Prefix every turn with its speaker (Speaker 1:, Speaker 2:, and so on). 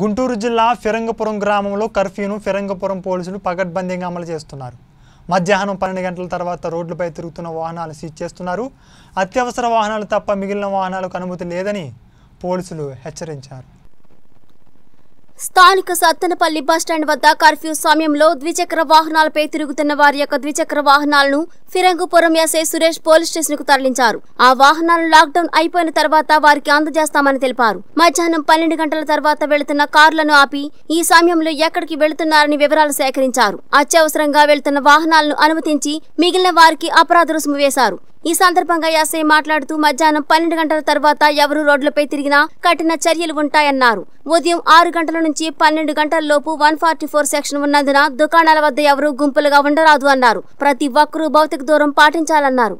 Speaker 1: గుంటూరు జిల్లా ఫిరంగపురం గ్రామంలో కర్ఫ్యూను ఫిరంగపురం పోలీసులు పకడ్బందీగా అమలు చేస్తున్నారు మధ్యాహ్నం పన్నెండు గంటల తర్వాత రోడ్లపై తిరుగుతున్న వాహనాలు సీజ్ చేస్తున్నారు అత్యవసర వాహనాలు తప్ప మిగిలిన వాహనాలకు అనుమతి లేదని పోలీసులు హెచ్చరించారు
Speaker 2: స్థానిక సత్తెనపల్లి బస్టాండ్ వద్ద కర్ఫ్యూ సమయంలో ద్విచక్ర వాహనాలపై తిరుగుతున్న వారి యొక్క ద్విచక్ర వాహనాలను Phirangipuram SI Suresh police station కు తరలించారు ఆ వాహనాలు లాక్డౌన్ అయిపోయిన తర్వాత వారికి అందజేస్తామని తెలిపారు మధ్యాహ్నం పన్నెండు గంటల తర్వాత వెళుతున్న కార్లను ఆపి ఈ సమయంలో ఎక్కడికి వెళుతున్నారని వివరాలు సేకరించారు అత్యవసరంగా వెళుతున్న వాహనాలను అనుమతించి మిగిలిన వారికి అపరాధ రుసుము వేశారు ఈ సందర్భంగా యాసై మాట్లాడుతూ మధ్యాహ్నం పన్నెండు గంటల తర్వాత ఎవరు రోడ్లపై తిరిగినా కఠిన చర్యలు ఉంటాయన్నారు ఉదయం ఆరు గంటల నుంచి పన్నెండు గంటల లోపు వన్ ఫార్టీ ఫోర్ సెక్షన్ ఉన్నందున దుకాణాల వద్ద ఎవరూ గుంపులుగా ఉండరాదు అన్నారు ప్రతి ఒక్కరూ భౌతిక దూరం పాటించాలన్నారు